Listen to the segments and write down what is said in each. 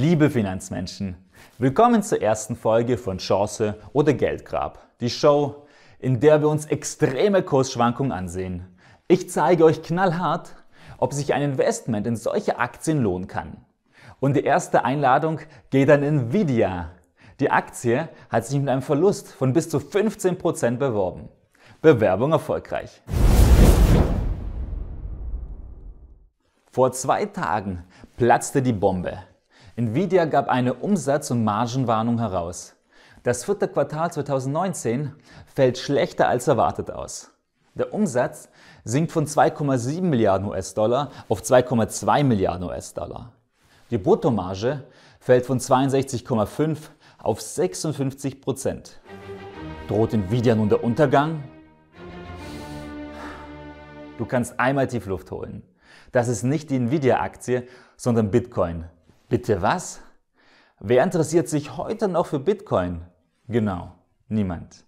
Liebe Finanzmenschen, willkommen zur ersten Folge von Chance oder Geldgrab, die Show, in der wir uns extreme Kursschwankungen ansehen. Ich zeige euch knallhart, ob sich ein Investment in solche Aktien lohnen kann. Und die erste Einladung geht an Nvidia. Die Aktie hat sich mit einem Verlust von bis zu 15% beworben. Bewerbung erfolgreich. Vor zwei Tagen platzte die Bombe. Nvidia gab eine Umsatz- und Margenwarnung heraus. Das vierte Quartal 2019 fällt schlechter als erwartet aus. Der Umsatz sinkt von 2,7 Milliarden US-Dollar auf 2,2 Milliarden US-Dollar. Die Bruttomarge fällt von 62,5 auf 56 Prozent. Droht Nvidia nun der Untergang? Du kannst einmal tief Luft holen. Das ist nicht die Nvidia-Aktie, sondern Bitcoin. Bitte was? Wer interessiert sich heute noch für Bitcoin? Genau, niemand.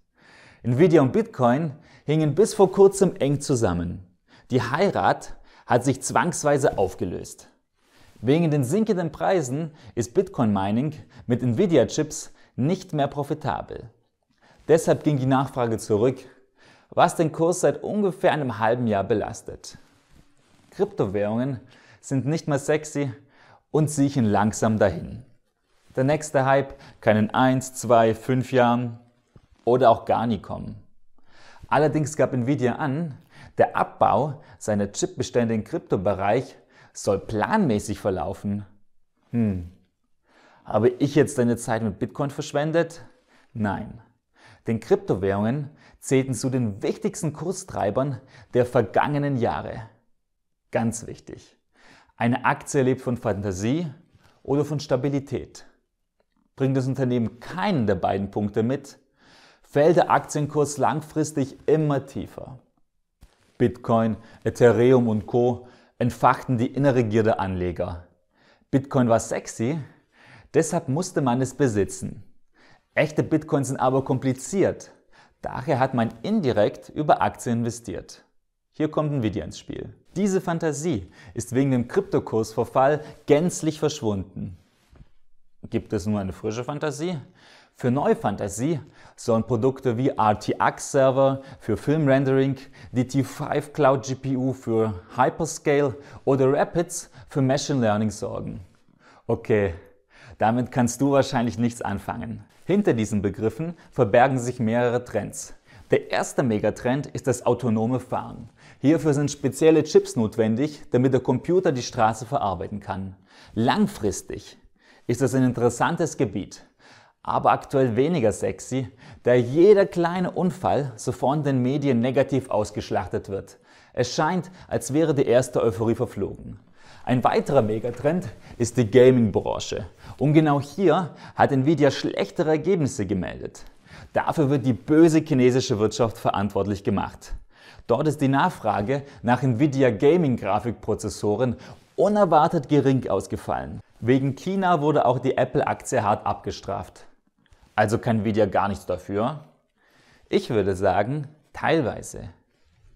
Nvidia und Bitcoin hingen bis vor kurzem eng zusammen. Die Heirat hat sich zwangsweise aufgelöst. Wegen den sinkenden Preisen ist Bitcoin Mining mit Nvidia Chips nicht mehr profitabel. Deshalb ging die Nachfrage zurück, was den Kurs seit ungefähr einem halben Jahr belastet. Kryptowährungen sind nicht mehr sexy, und siechen langsam dahin. Der nächste Hype kann in 1, 2, 5 Jahren oder auch gar nie kommen. Allerdings gab Nvidia an, der Abbau seiner Chipbestände im Kryptobereich soll planmäßig verlaufen. Hm. Habe ich jetzt deine Zeit mit Bitcoin verschwendet? Nein. Denn Kryptowährungen zählten zu den wichtigsten Kurstreibern der vergangenen Jahre. Ganz wichtig. Eine Aktie lebt von Fantasie oder von Stabilität. Bringt das Unternehmen keinen der beiden Punkte mit, fällt der Aktienkurs langfristig immer tiefer. Bitcoin, Ethereum und Co. entfachten die innere Gier der Anleger. Bitcoin war sexy, deshalb musste man es besitzen. Echte Bitcoins sind aber kompliziert, daher hat man indirekt über Aktien investiert. Hier kommt Nvidia ins Spiel. Diese Fantasie ist wegen dem Kryptokursverfall gänzlich verschwunden. Gibt es nur eine frische Fantasie? Für neue Fantasie sollen Produkte wie RTX-Server für Filmrendering, die T5 Cloud GPU für Hyperscale oder Rapids für Machine Learning sorgen. Okay, damit kannst du wahrscheinlich nichts anfangen. Hinter diesen Begriffen verbergen sich mehrere Trends. Der erste Megatrend ist das autonome Fahren. Hierfür sind spezielle Chips notwendig, damit der Computer die Straße verarbeiten kann. Langfristig ist das ein interessantes Gebiet, aber aktuell weniger sexy, da jeder kleine Unfall sofort in den Medien negativ ausgeschlachtet wird. Es scheint, als wäre die erste Euphorie verflogen. Ein weiterer Megatrend ist die Gaming-Branche. Und genau hier hat Nvidia schlechtere Ergebnisse gemeldet. Dafür wird die böse chinesische Wirtschaft verantwortlich gemacht. Dort ist die Nachfrage nach Nvidia Gaming Grafikprozessoren unerwartet gering ausgefallen. Wegen China wurde auch die Apple-Aktie hart abgestraft. Also kann Nvidia gar nichts dafür? Ich würde sagen, teilweise.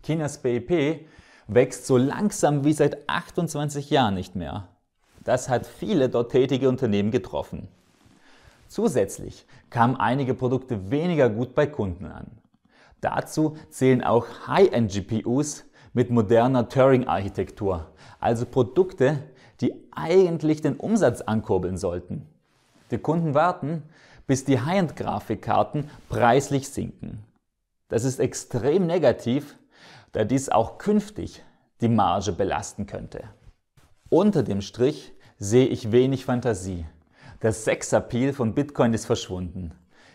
Chinas BIP wächst so langsam wie seit 28 Jahren nicht mehr. Das hat viele dort tätige Unternehmen getroffen. Zusätzlich kamen einige Produkte weniger gut bei Kunden an. Dazu zählen auch High-End-GPUs mit moderner Turing-Architektur, also Produkte, die eigentlich den Umsatz ankurbeln sollten. Die Kunden warten, bis die High-End-Grafikkarten preislich sinken. Das ist extrem negativ, da dies auch künftig die Marge belasten könnte. Unter dem Strich sehe ich wenig Fantasie. Der Sex-Appeal von Bitcoin ist verschwunden.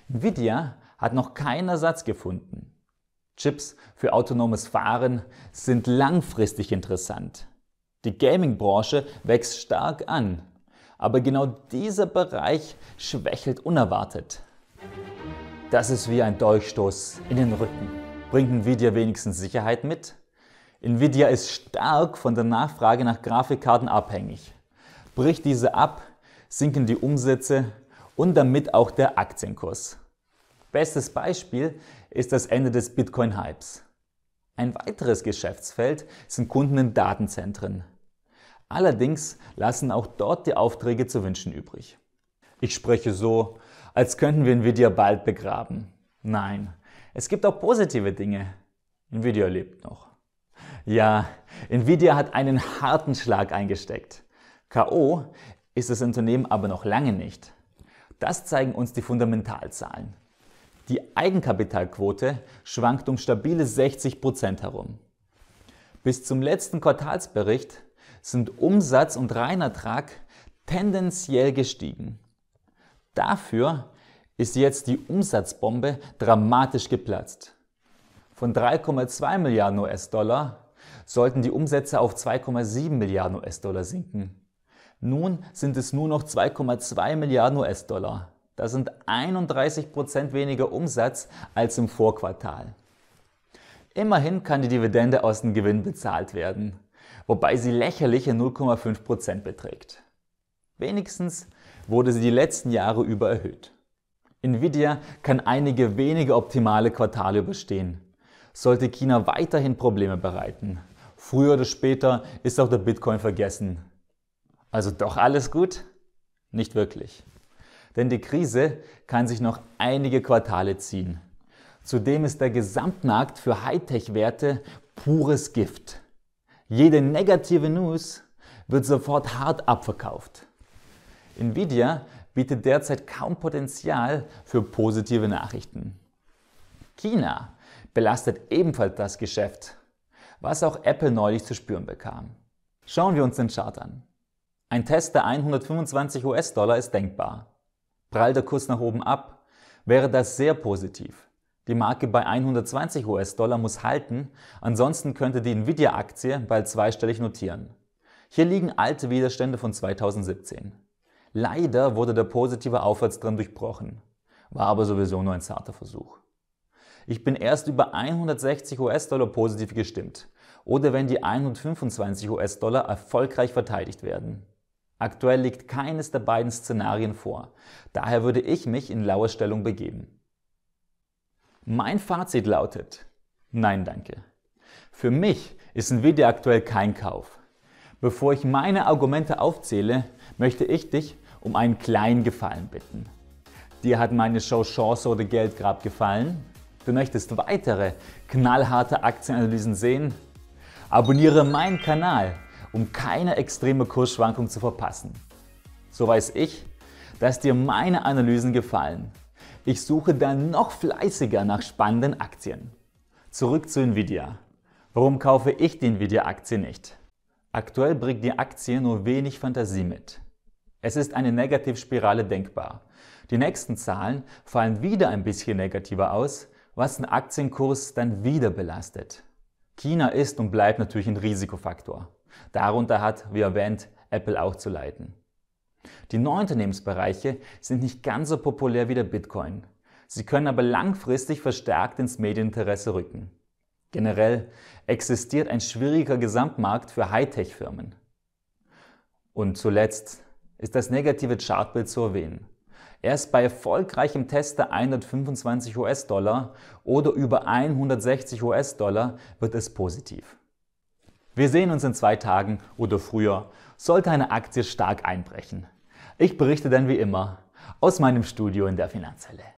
Nvidia hat noch keinen Ersatz gefunden. Chips für autonomes Fahren sind langfristig interessant. Die Gaming-Branche wächst stark an, aber genau dieser Bereich schwächelt unerwartet. Das ist wie ein Dolchstoß in den Rücken. Bringt Nvidia wenigstens Sicherheit mit? Nvidia ist stark von der Nachfrage nach Grafikkarten abhängig. Bricht diese ab, sinken die Umsätze und damit auch der Aktienkurs. Bestes Beispiel ist das Ende des Bitcoin-Hypes. Ein weiteres Geschäftsfeld sind Kunden in Datenzentren. Allerdings lassen auch dort die Aufträge zu wünschen übrig. Ich spreche so, als könnten wir Nvidia bald begraben. Nein, es gibt auch positive Dinge. Nvidia lebt noch. Ja, Nvidia hat einen harten Schlag eingesteckt. KO ist das Unternehmen aber noch lange nicht. Das zeigen uns die Fundamentalzahlen. Die Eigenkapitalquote schwankt um stabile 60 Prozent herum. Bis zum letzten Quartalsbericht sind Umsatz und Reinertrag tendenziell gestiegen. Dafür ist jetzt die Umsatzbombe dramatisch geplatzt. Von 3,2 Milliarden US-Dollar sollten die Umsätze auf 2,7 Milliarden US-Dollar sinken. Nun sind es nur noch 2,2 Milliarden US-Dollar. Das sind 31 weniger Umsatz als im Vorquartal. Immerhin kann die Dividende aus dem Gewinn bezahlt werden, wobei sie lächerliche 0,5 beträgt. Wenigstens wurde sie die letzten Jahre über erhöht. Nvidia kann einige wenige optimale Quartale überstehen. Sollte China weiterhin Probleme bereiten, früher oder später ist auch der Bitcoin vergessen. Also doch alles gut? Nicht wirklich. Denn die Krise kann sich noch einige Quartale ziehen. Zudem ist der Gesamtmarkt für Hightech-Werte pures Gift. Jede negative News wird sofort hart abverkauft. Nvidia bietet derzeit kaum Potenzial für positive Nachrichten. China belastet ebenfalls das Geschäft, was auch Apple neulich zu spüren bekam. Schauen wir uns den Chart an. Ein Test der 125 US-Dollar ist denkbar. Prallt der Kurs nach oben ab, wäre das sehr positiv. Die Marke bei 120 US-Dollar muss halten, ansonsten könnte die Nvidia-Aktie bald zweistellig notieren. Hier liegen alte Widerstände von 2017. Leider wurde der positive Aufwärtstrend durchbrochen, war aber sowieso nur ein zarter Versuch. Ich bin erst über 160 US-Dollar positiv gestimmt oder wenn die 125 US-Dollar erfolgreich verteidigt werden. Aktuell liegt keines der beiden Szenarien vor. Daher würde ich mich in laue Stellung begeben. Mein Fazit lautet, nein danke. Für mich ist Nvidia aktuell kein Kauf. Bevor ich meine Argumente aufzähle, möchte ich dich um einen kleinen Gefallen bitten. Dir hat meine Show Chance oder Geldgrab gefallen? Du möchtest weitere knallharte Aktienanalysen sehen? Abonniere meinen Kanal um keine extreme Kursschwankung zu verpassen. So weiß ich, dass dir meine Analysen gefallen. Ich suche dann noch fleißiger nach spannenden Aktien. Zurück zu Nvidia. Warum kaufe ich die Nvidia-Aktie nicht? Aktuell bringt die Aktie nur wenig Fantasie mit. Es ist eine Negativspirale denkbar. Die nächsten Zahlen fallen wieder ein bisschen negativer aus, was den Aktienkurs dann wieder belastet. China ist und bleibt natürlich ein Risikofaktor. Darunter hat, wie erwähnt, Apple auch zu leiden. Die neuen Unternehmensbereiche sind nicht ganz so populär wie der Bitcoin. Sie können aber langfristig verstärkt ins Medieninteresse rücken. Generell existiert ein schwieriger Gesamtmarkt für Hightech-Firmen. Und zuletzt ist das negative Chartbild zu erwähnen. Erst bei erfolgreichem Test der 125 US-Dollar oder über 160 US-Dollar wird es positiv. Wir sehen uns in zwei Tagen oder früher, sollte eine Aktie stark einbrechen. Ich berichte dann wie immer aus meinem Studio in der Finanzhelle.